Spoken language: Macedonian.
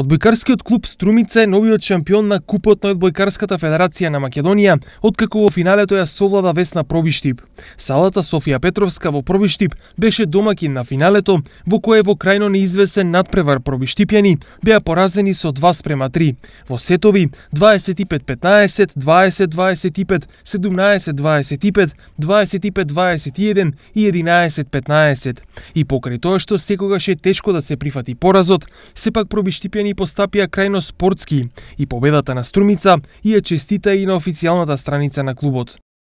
Одбојкарскиот клуб Струмица е новиот шампион на Купот на Одбојкарската федерација на Македонија, откако во финалето ја совлада Весна Пробиштип. Салата Софија Петровска во Пробиштип беше домакин на финалето, во кое во крајно неизвесен надпревар пробиштипјани беа поразени со 2 спрема 3. Во сетови 25-15, 20-25, 17-25, 25-21 и 11-15. И покрај тоа што секогаш е тешко да се прифати поразот, сепак пробиштипјани и постапија крајно спортски и победата на Струмица и ја честита и на официјалната страница на клубот.